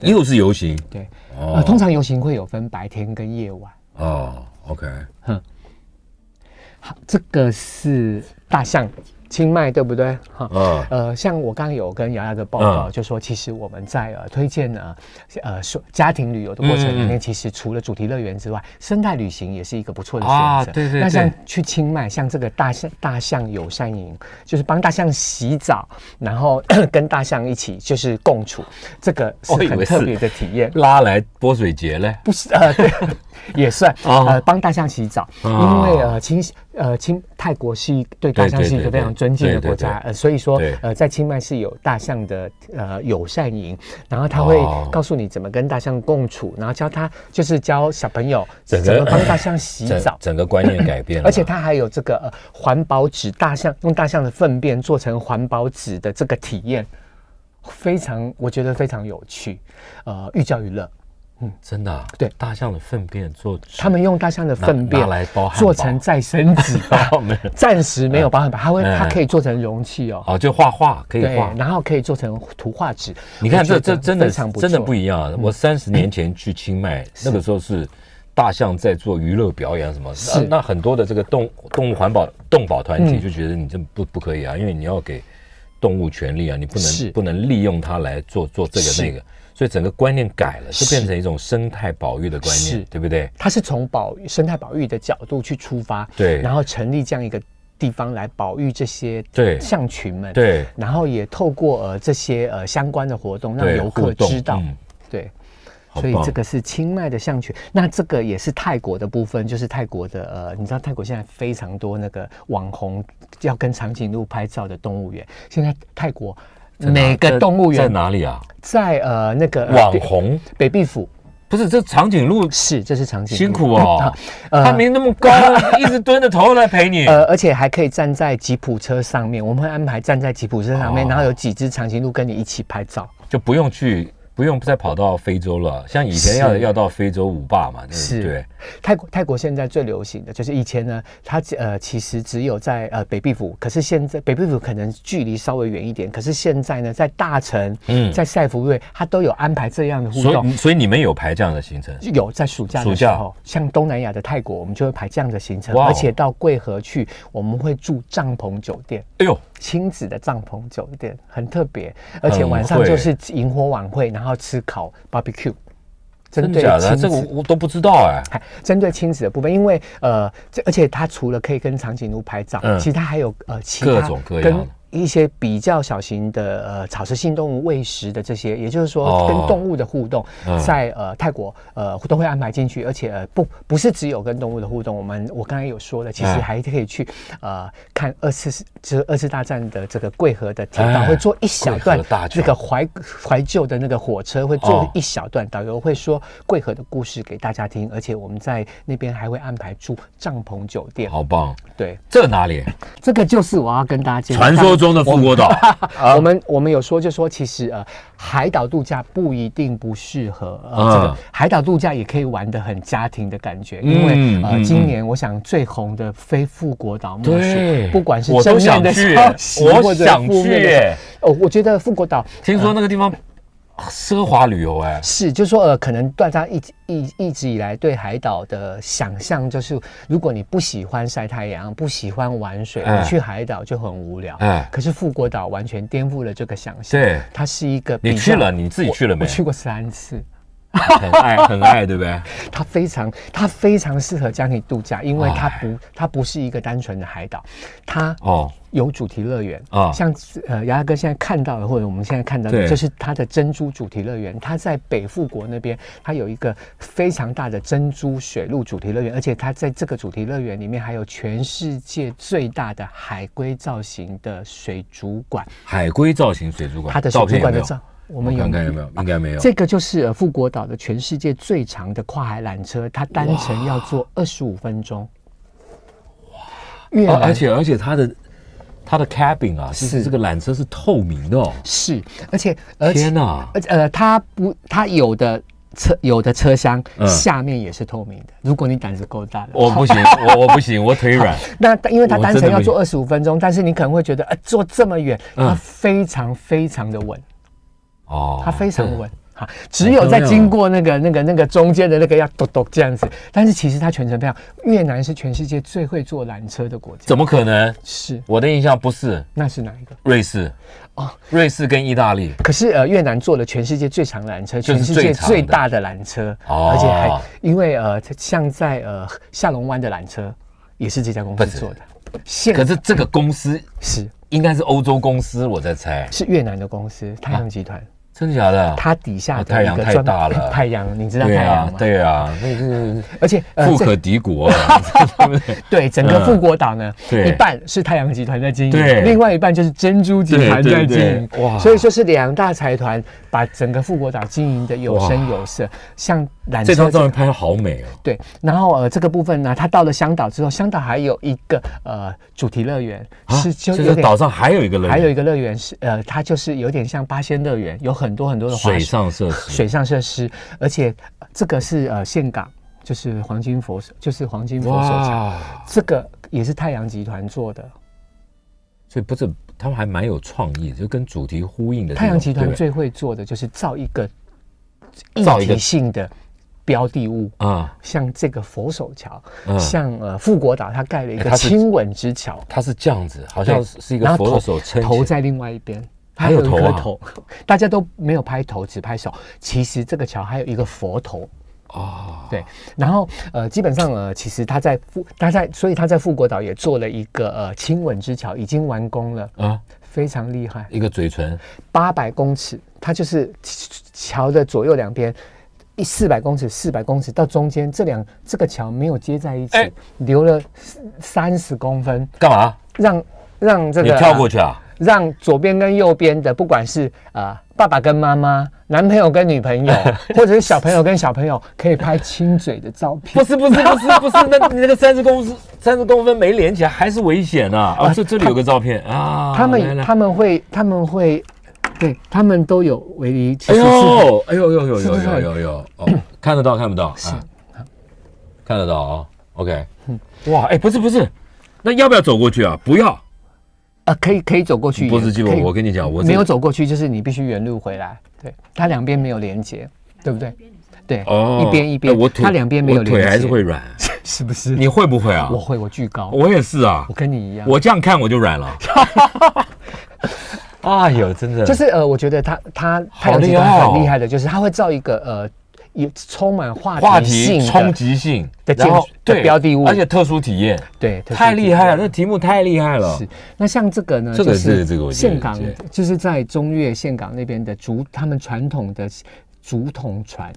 又是游行，对，呃，通常游行会有分白天跟夜晚。哦，OK，哼，好，这个是大象。清迈对不对？哈，呃，像我刚刚有跟瑶瑶的报告，就说其实我们在呃推荐呢，呃，说家庭旅游的过程里面，其实除了主题乐园之外，生态旅行也是一个不错的选择。啊，对对对。那像去清迈，像这个大象大象友善营，就是帮大象洗澡，然后 <coughs> 跟大象一起就是共处，这个是很特别的体验。拉来泼水节嘞，不，是，呃，对，<laughs> 也算，呃，帮大象洗澡，因为呃清洗。呃，清泰国是对大象是一个非常尊敬的国家，呃，所以说，呃，在清迈是有大象的呃友善营，然后他会告诉你怎么跟大象共处，然后教他就是教小朋友怎么帮大象洗澡，整个观念改变了。而且他还有这个环保纸，大象用大象的粪便做成环保纸的这个体验，非常我觉得非常有趣，呃，寓教于乐。嗯，真的啊。对，大象的粪便做，他们用大象的粪便来包，做成再生纸包。<laughs> 没有，暂时没有包。含有，它会，它可以做成容器哦。哦，就画画可以画，然后可以做成图画纸。你看这这真的真的不一样。我三十年前去清迈，那个时候是大象在做娱乐表演，什么？是。那很多的这个动动物环保动保团体就觉得你这不不可以啊，因为你要给动物权利啊，你不能不能利用它来做做这个那个。所以整个观念改了，就变成一种生态保育的观念，对不对？它是从保生态保育的角度去出发，对，然后成立这样一个地方来保育这些象群们，对，然后也透过呃这些呃相关的活动，让游客知道，对。所以这个是清迈的象群，那这个也是泰国的部分，就是泰国的呃，你知道泰国现在非常多那个网红要跟长颈鹿拍照的动物园，现在泰国。每个动物园在哪里啊？在呃那个网红北壁府，不是这长颈鹿是这是长颈，辛苦哦，<laughs> 它没那么高，<laughs> 一直蹲着头来陪你。呃，而且还可以站在吉普车上面，我们会安排站在吉普车上面，然后有几只长颈鹿跟你一起拍照，就不用去。不用再跑到非洲了，像以前要要到非洲五霸嘛，是。对，泰国泰国现在最流行的就是以前呢，它呃其实只有在呃北壁府，可是现在北壁府可能距离稍微远一点，可是现在呢在大城、嗯，在塞福瑞，它都有安排这样的互动。所以你们有排这样的行程？有，在暑假暑假，像东南亚的泰国，我们就会排这样的行程，而且到桂河去，我们会住帐篷酒店。哎呦！亲子的帐篷酒店很特别，而且晚上就是萤火晚会，然后吃烤 barbecue，针对亲子，这我我都不知道哎。针对亲子的部分，因为呃，而且他除了可以跟长颈鹿拍照，其他还有呃其他各种各样一些比较小型的呃草食性动物喂食的这些，也就是说跟动物的互动，在呃泰国呃都会安排进去，而且呃不不是只有跟动物的互动，我们我刚才有说的，其实还可以去呃看二次就是二次大战的这个桂河的铁道，会坐一小段那个怀怀旧的那个火车，会坐一小段，导游会说桂河的故事给大家听，而且我们在那边还会安排住帐篷酒店，好棒！对，这哪里？这个就是我要跟大家介绍传说。中的富国岛，<laughs> 我们我们有说就说其实呃，海岛度假不一定不适合，呃，这个海岛度假也可以玩的很家庭的感觉，因为呃，今年我想最红的非富国岛莫属，不管是我都想去，我想去，哦，我觉得富国岛，听说那个地方。奢华旅游哎，是，就说，呃，可能大家一一一直以来对海岛的想象，就是如果你不喜欢晒太阳，不喜欢玩水，你去海岛就很无聊。哎，可是富国岛完全颠覆了这个想象，对，它是一个。你去了，你自己去了没？我去过三次。很爱 <laughs> 很爱，对不对？它非常它非常适合家庭度假，因为它不它不是一个单纯的海岛，它哦有主题乐园啊，像呃牙哥现在看到的或者我们现在看到的就是它的珍珠主题乐园，它在北富国那边，它有一个非常大的珍珠水陆主题乐园，而且它在这个主题乐园里面还有全世界最大的海龟造型的水族馆，海龟造型水族馆，它的水族馆的造。我们有应该没有？应该没有。这个就是富国岛的全世界最长的跨海缆车，它单程要坐二十五分钟。哇！啊，而且而且它的它的 c a b i n 啊是这个缆车是透明的哦。是，而且而且天哪！而且呃，它不，它有的车有的车厢下面也是透明的。如果你胆子够大的，我不行，<laughs> 我我不行，我腿软。那因为它单程要坐二十五分钟，但是你可能会觉得，呃，坐这么远，它非常非常的稳。哦，它非常稳哈，只有在经过那个、那个、那个中间的那个要抖抖这样子，但是其实它全程非常。越南是全世界最会坐缆车的国家。怎么可能是我的印象不是？那是哪一个？瑞士。哦，瑞士跟意大利。可是呃，越南坐了全世界最长缆车，全世界最大的缆车，而且还因为呃，像在呃下龙湾的缆车也是这家公司做的。可是这个公司是应该是欧洲公司，我在猜是越南的公司太阳集团。真的假的？它底下太阳太大了。<laughs> 太阳，你知道太阳吗？对啊，那是而且富可敌国。<laughs> <laughs> 对，整个富国岛呢，一半是太阳集团在经营，另外一半就是珍珠集团在经营。哇，所以说是两大财团把整个富国岛经营的有声有色。像这张照片拍的好美哦。对，然后呃这个部分呢，他到了香岛之后，香岛还有一个呃主题乐园，是就是岛上还有一个乐园，还有一个乐园是呃它就是有点像八仙乐园，有很很多很多的水上设施，<laughs> 水上设施，而且这个是呃，线港，就是黄金佛，就是黄金佛手桥，这个也是太阳集团做的。所以不是他们还蛮有创意，就跟主题呼应的。太阳集团最会做的就是造一个一体性的标的物啊，像这个佛手桥，像呃富国岛，它盖了一个亲吻之桥，它是这样子，好像是一个佛手撑头在另外一边。还有头，<laughs> 大家都没有拍头，只拍手。其实这个桥还有一个佛头哦，对。然后呃，基本上呃，其实他在富他在，所以他在富国岛也做了一个呃亲吻之桥，已经完工了啊，非常厉害。一个嘴唇，八百公尺，它就是桥的左右两边一四百公尺，四百公尺到中间这两这个桥没有接在一起，留了三十公分，干嘛？让让这个你跳过去啊？让左边跟右边的，不管是呃爸爸跟妈妈、男朋友跟女朋友，<laughs> 或者是小朋友跟小朋友，可以拍亲嘴的照片。不是不是不是不是，那你那个三十公分三十公分没连起来，还是危险的。哦，这这里有个照片啊。他们他们会他们会，对他们都有围篱。哎呦哎呦呦呦呦呦呦，看得到看不到？是看得到。OK。哇，哎，不是不是，那要不要走过去啊？不要。啊，可以可以走过去，不是，我我跟你讲，我没有走过去，就是你必须原路回来。对，它两边没有连接，对不对？对，哦，一边一边，我腿，它两边没有连接，还是会软，<laughs> 是不是？你会不会啊？我会，我巨高，我也是啊，我跟你一样，我这样看我就软了，<laughs> 哎呦，真的，就是呃，我觉得他他他有一种很厉害的，就是他会造一个呃。也充满话题性、冲击性的，然后对标的物，而且特殊体验，对，太厉害了，那题目太厉害了。是，那像这个呢？这个是这个，岘港就是在中越岘港那边的竹，他们传统的竹筒船，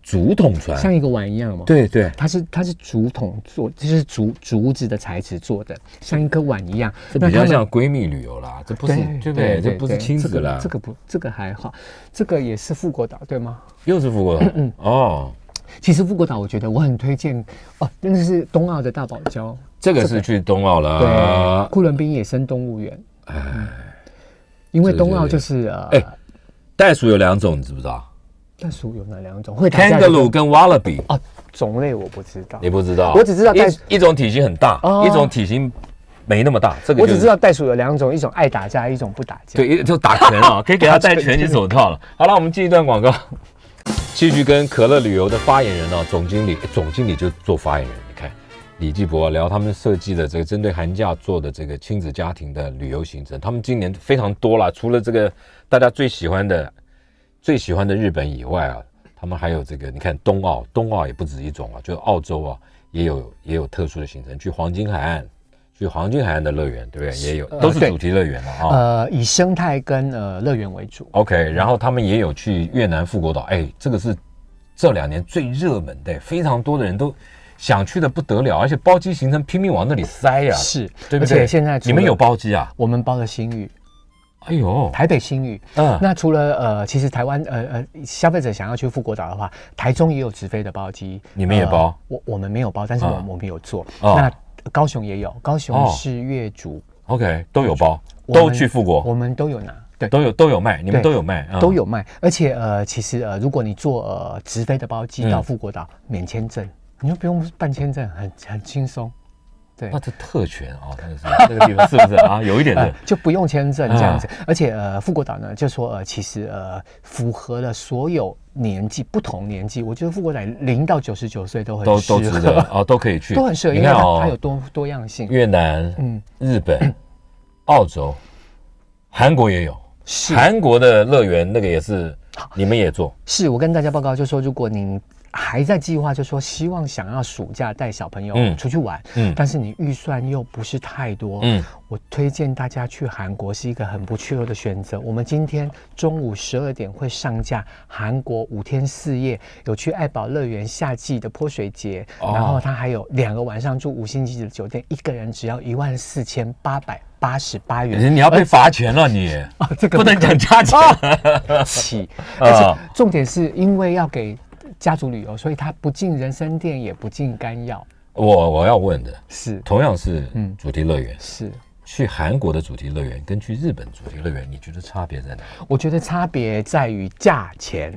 竹筒船像一个碗一样吗？对对，它是它是竹筒做，就是竹竹子的材质做的，像一个碗一样。那像闺蜜旅游啦，这不是，对不对，这不是亲子啦。这个不，这个还好，这个也是富国岛对吗？又是复国岛哦，其实复国岛，我觉得我很推荐哦，那个是冬奥的大堡礁，这个是去冬奥了，库伦冰野生动物园，哎，因为冬奥就是啊，袋鼠有两种，你知不知道？袋鼠有哪两种？会打架的跟瓦勒比哦，种类我不知道，你不知道，我只知道袋鼠一种体型很大，一种体型没那么大，这个我只知道袋鼠有两种，一种爱打架，一种不打架，对，就打拳啊，可以给他戴拳击手套了。好了，我们进一段广告。继续跟可乐旅游的发言人呢，总经理，总经理就做发言人。你看，李继博聊他们设计的这个针对寒假做的这个亲子家庭的旅游行程，他们今年非常多了。除了这个 <laughs> 大家最喜欢的、最喜欢的日本以外啊，他们还有这个，你看冬奥，冬奥也不止一种啊，就澳洲啊也有也有特殊的行程，去黄金海岸。去黄金海岸的乐园，对不对？也有，都是主题乐园了啊。呃，以生态跟呃乐园为主。OK，然后他们也有去越南富国岛。哎，这个是这两年最热门的，非常多的人都想去的不得了，而且包机行程拼命往那里塞呀，是对不对？而且现在你们有包机啊？我们包的新域。哎呦，台北新域，嗯，那除了呃，其实台湾呃呃，消费者想要去富国岛的话，台中也有直飞的包机。你们也包？我我们没有包，但是我们我们有坐。那高雄也有，高雄是月族 o k 都有包，都去富国，我们都有拿，对，都有都有卖，你们都有卖，都有卖，而且呃，其实呃，如果你坐呃直飞的包机到富国岛，免签证，你就不用办签证，很很轻松。他的特权啊，那个 <laughs> 那个地方，是不是啊？有一点的，就不用签证这样子，而且呃，富国岛呢，就说呃，其实呃，符合了所有年纪，不同年纪，我觉得富国仔零到九十九岁都很都都值得 <laughs> 哦，都可以去，都很适合。因为它有多多样性，越南、嗯、日本、澳洲、韩国也有，是韩国的乐园，那个也是你们也做，是我跟大家报告，就说如果您。还在计划，就说希望想要暑假带小朋友出去玩，嗯，但是你预算又不是太多，嗯，我推荐大家去韩国是一个很不错的选择。我们今天中午十二点会上架韩国五天四夜，有去爱宝乐园夏季的泼水节，然后他还有两个晚上住五星级酒店，一个人只要一万四千八百八十八元。你要被罚钱了，你 <laughs> 啊，这个不能讲价钱 <laughs> 起，<laughs> 而且重点是因为要给。家族旅游，所以他不进人参店，也不进干药。我我要问的是，同样是嗯，主题乐园是。去韩国的主题乐园，跟去日本主题乐园，你觉得差别在哪？我觉得差别在于价钱，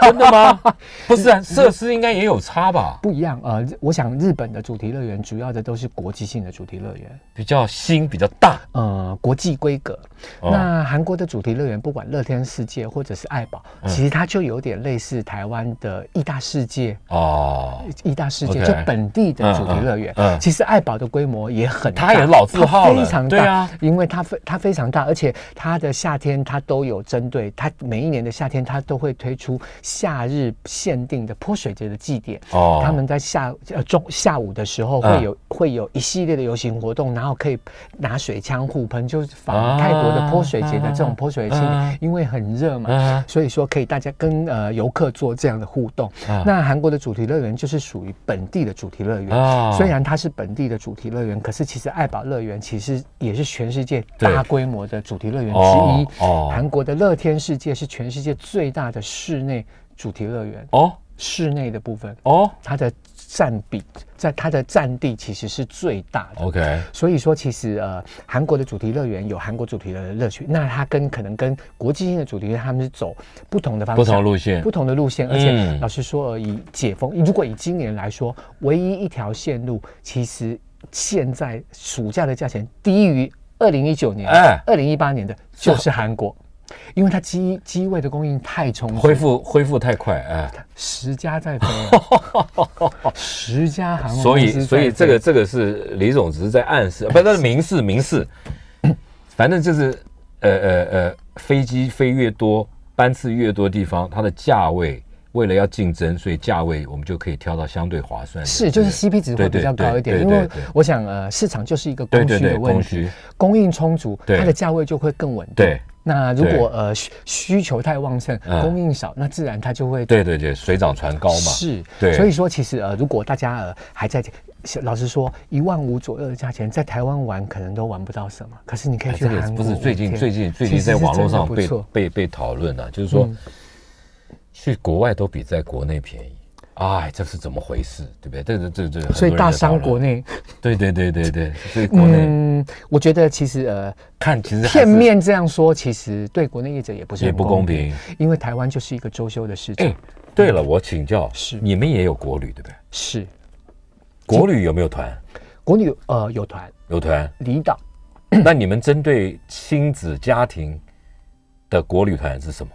真的吗？<laughs> 不是，设施应该也有差吧？不一样，呃，我想日本的主题乐园主要的都是国际性的主题乐园，比较新，比较大，呃，国际规格。那韩国的主题乐园，不管乐天世界或者是爱宝，其实它就有点类似台湾的义大世界哦，义大世界就本地的主题乐园。嗯，其实爱宝的规模也很大，它也老字号常。对啊，因为它非它非常大，而且它的夏天它都有针对，它每一年的夏天它都会推出夏日限定的泼水节的祭典。哦，他们在下呃中下午的时候会有会有一系列的游行活动，然后可以拿水枪互喷，就是仿泰国的泼水节的这种泼水的庆典。因为很热嘛，所以说可以大家跟呃游客做这样的互动。那韩国的主题乐园就是属于本地的主题乐园，虽然它是本地的主题乐园，可是其实爱宝乐园其实。也是全世界大规模的主题乐园之一。哦，韩国的乐天世界是全世界最大的室内主题乐园。哦，室内的部分。哦，它的占比在它的占地其实是最大的。OK。所以说，其实呃，韩国的主题乐园有韩国主题的乐趣。那它跟可能跟国际性的主题乐园，他们是走不同的方式。不同路线。不同的路线，而且老实说，以解封，如果以今年来说，唯一一条线路其实。现在暑假的价钱低于二零一九年、二零一八年的，就是韩国，因为它机机位的供应太充足，恢复恢复太快，哎，十家在，<laughs> 十家韩国，所以所以这个这个是李总只是在暗示，<laughs> 不，那是明示明示，<laughs> 反正就是呃呃呃，飞机飞越多，班次越多，地方它的价位。为了要竞争，所以价位我们就可以挑到相对划算。是，就是 CP 值会比较高一点，因为我想呃，市场就是一个供需的问题。供需，供应充足，它的价位就会更稳定。那如果呃需求太旺盛，供应少，那自然它就会对对对，水涨船高嘛。是，对。所以说，其实呃，如果大家呃还在，老实说，一万五左右的价钱在台湾玩，可能都玩不到什么。可是你可以去韩国。不是，最近最近最近在网络上被被被讨论的，就是说。去国外都比在国内便宜，哎，这是怎么回事？对不对？对对对，所以大伤国内。对对对对对，<laughs> 所以嗯，我觉得其实呃，看其实片面这样说，其实对国内业者也不是也不公平，因为台湾就是一个周休的事情。对了，我请教是你们也有国旅对不对？是国旅有没有团？国旅呃有团有团离岛。那你们针对亲子家庭的国旅团是什么？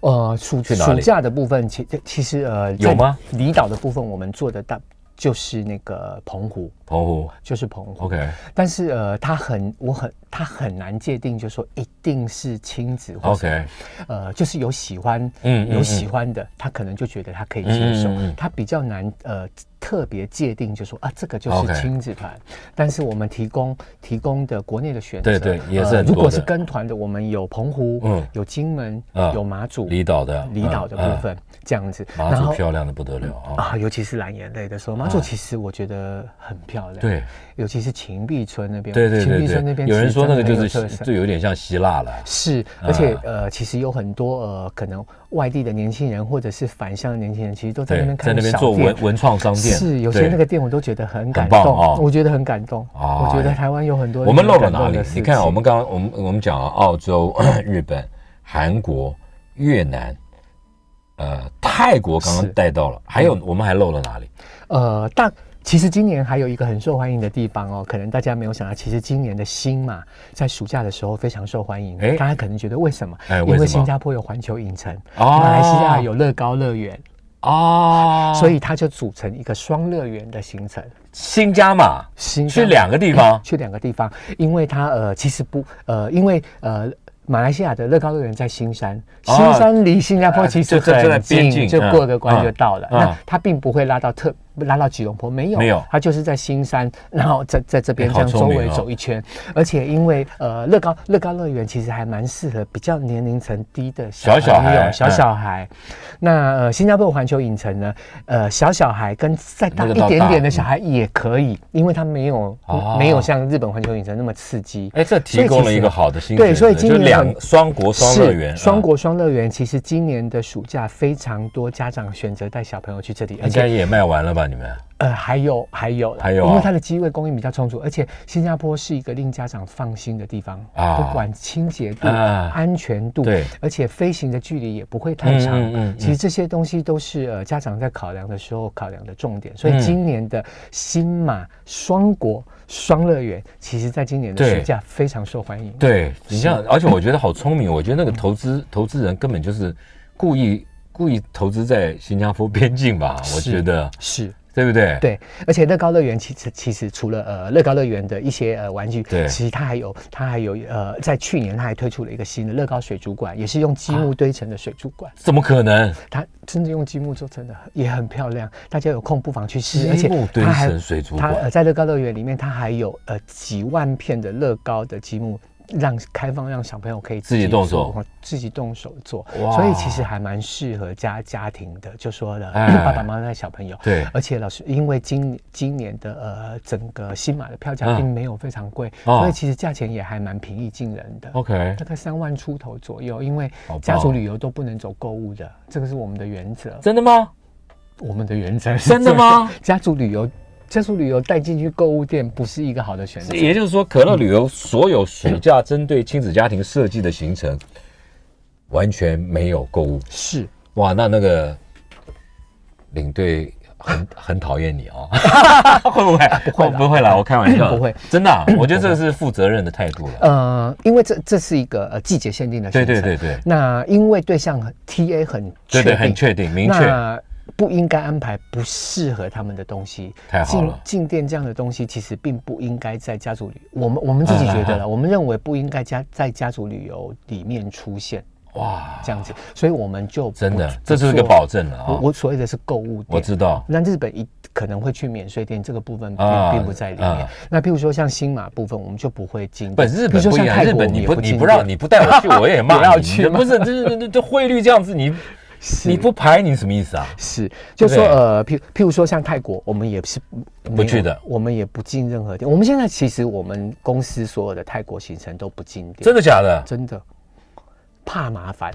呃，出去暑假的部分，其其实呃，有吗？离岛的部分，我们做的大就是那个澎湖。澎湖就是澎湖。OK。但是呃，他很，我很，他很难界定，就是说一定是亲子。OK。呃，就是有喜欢，嗯，有喜欢的，他可能就觉得他可以接受。他比较难呃。特别界定就说啊，这个就是亲子团，但是我们提供提供的国内的选择，对对也是如果是跟团的，我们有澎湖，嗯，有金门，有马祖离岛的离岛的部分这样子。马祖漂亮的不得了啊，尤其是蓝眼泪的时候，马祖其实我觉得很漂亮。对，尤其是秦碧村那边，对秦碧村那边有人说那个就是就有点像希腊了。是，而且呃，其实有很多呃，可能外地的年轻人或者是返乡的年轻人，其实都在那边看，在那边做文文创商店。是，有些那个店我都觉得很感动我觉得很感动我觉得台湾有很多我们漏了哪里？你看，我们刚刚我们我们讲了澳洲、<coughs> 日本、韩国、越南，呃，泰国刚刚带到了，还有我们还漏了哪里？呃，但其实今年还有一个很受欢迎的地方哦，可能大家没有想到，其实今年的新嘛，在暑假的时候非常受欢迎。大家可能觉得为什么？因为新加坡有环球影城，马来西亚有乐高乐园。哦，所以它就组成一个双乐园的行程，新加马新去两个地方，<laughs> 去两个地方，因为它呃其实不呃因为呃马来西亚的乐高乐园在新山，新山离新加坡其实很近，就过个关就到了，那它并不会拉到特。来到吉隆坡没有，没有，他就是在新山，然后在在这边这样周围走一圈。而且因为呃乐高乐高乐园其实还蛮适合比较年龄层低的小朋友、小小孩。那新加坡环球影城呢？呃，小小孩跟再大一点点的小孩也可以，因为它没有没有像日本环球影城那么刺激。哎，这提供了一个好的新对，所以今年两双国双乐园，双国双乐园其实今年的暑假非常多家长选择带小朋友去这里，应该也卖完了吧？你们呃，还有还有还有，因为它的机位供应比较充足，而且新加坡是一个令家长放心的地方啊，不管清洁度、安全度，对，而且飞行的距离也不会太长。嗯嗯，其实这些东西都是呃家长在考量的时候考量的重点，所以今年的新马双国双乐园，其实在今年的暑假非常受欢迎。对你像，而且我觉得好聪明，我觉得那个投资投资人根本就是故意。故意投资在新加坡边境吧？我觉得是对不对？对，而且乐高乐园其实其实除了呃乐高乐园的一些呃玩具，对，其实它还有它还有呃在去年它还推出了一个新的乐高水族馆，也是用积木堆成的水族馆。怎么可能？它真的用积木做，真的也很漂亮。大家有空不妨去试，而且堆成水族馆。在乐高乐园里面，它还有呃几万片的乐高的积木。让开放让小朋友可以自己动手，自己动手做，所以其实还蛮适合家家庭的。就说了，爸爸妈妈带小朋友，对，而且老师因为今今年的呃整个新马的票价并没有非常贵，所以其实价钱也还蛮平易近人的。OK，大概三万出头左右。因为家族旅游都不能走购物的，这个是我们的原则。真的吗？我们的原则真的吗？<laughs> 家族旅游。专属旅游带进去购物店不是一个好的选择。也就是说，可乐旅游所有暑假针对亲子家庭设计的行程，完全没有购物。是哇，那那个领队很很讨厌你哦，<laughs> 会不会？不会，不会啦，我开玩笑。<laughs> 不会，真的？我觉得这是负责任的态度了。呃，因为这这是一个呃季节限定的行程。对对对对。那因为对象 TA 很确定，很确定，明确。不应该安排不适合他们的东西，进进店这样的东西其实并不应该在家族旅。我们我们自己觉得了，<laughs> 我们认为不应该家在家族旅游里面出现哇这样子，所以我们就真的这是个保证了啊！我我所谓的是购物，我知道。那日本一可能会去免税店，这个部分啊并不在里面。那譬如说像新马部分，我们就不会进。本日本不也？日本你不你不让你不带我去，我也骂 <laughs> 不要去。不是这这这汇率这样子你。你不排你什么意思啊？是，就说呃，譬譬如说像泰国，我们也是不去的，我们也不进任何店。我们现在其实我们公司所有的泰国行程都不进店，真的假的？真的，怕麻烦。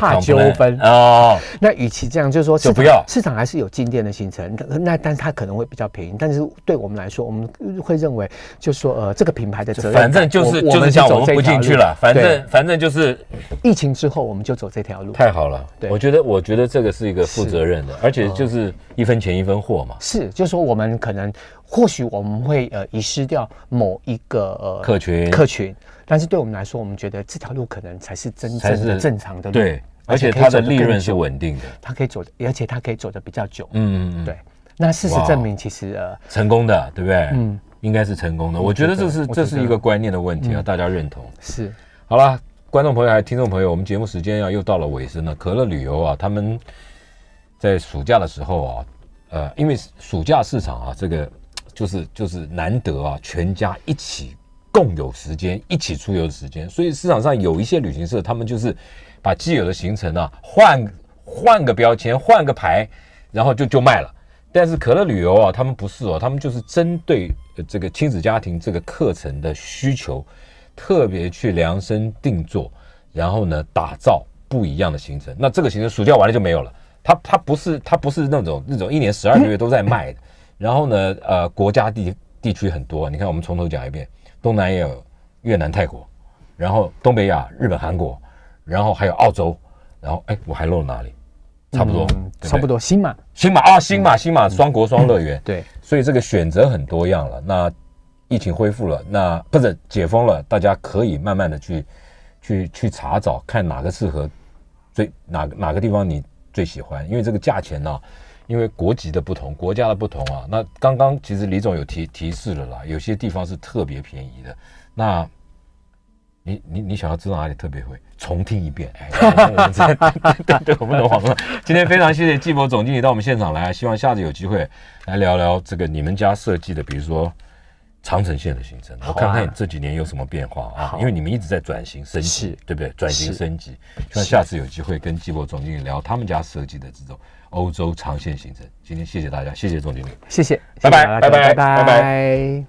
怕纠纷哦，那与其这样，就是说，就不要市场还是有进店的行程，那但是它可能会比较便宜，但是对我们来说，我们会认为，就说呃，这个品牌的责任，反正就是就是像我们不进去了，反正反正就是疫情之后，我们就走这条路，太好了。对，我觉得我觉得这个是一个负责任的，而且就是一分钱一分货嘛。是，就说我们可能。或许我们会呃遗失掉某一个客群，客群，但是对我们来说，我们觉得这条路可能才是真正的正常的，对，而且它的利润是稳定的，它可以走，而且它可以走的比较久，嗯嗯嗯，对。那事实证明，其实呃，成功的，对不对？嗯，应该是成功的。我觉得这是这是一个观念的问题啊，大家认同是。好了，观众朋友还听众朋友，我们节目时间啊又到了尾声了。可乐旅游啊，他们在暑假的时候啊，呃，因为暑假市场啊，这个。就是就是难得啊，全家一起共有时间，一起出游的时间。所以市场上有一些旅行社，他们就是把既有的行程呢换换个标签，换个牌，然后就就卖了。但是可乐旅游啊，他们不是哦，他们就是针对这个亲子家庭这个课程的需求，特别去量身定做，然后呢打造不一样的行程。那这个行程暑假完了就没有了，他他不是他不是那种那种一年十二个月都在卖的。然后呢，呃，国家地地区很多，你看，我们从头讲一遍，东南亚有越南、泰国，然后东北亚日本、韩国，然后还有澳洲，然后哎，我还漏哪里？差不多，差不多，新马，新马啊，新马，新马双国双乐园。对，所以这个选择很多样了。那疫情恢复了，那不是解封了，大家可以慢慢的去去去查找，看哪个适合，最哪个哪个地方你最喜欢？因为这个价钱呢。因为国籍的不同，国家的不同啊，那刚刚其实李总有提提示了啦，有些地方是特别便宜的。那，你你你想要知道哪里特别会重听一遍。<laughs> 对对，我不能忘了。今天非常谢谢季博总经理到我们现场来，希望下次有机会来聊聊这个你们家设计的，比如说长城线的行程，我看看这几年有什么变化啊，因为你们一直在转型升级，对不对？转型升级，希望下次有机会跟季博总经理聊他们家设计的这种。欧洲长线行程，今天谢谢大家，谢谢总经理，谢谢，拜拜，拜拜，拜拜。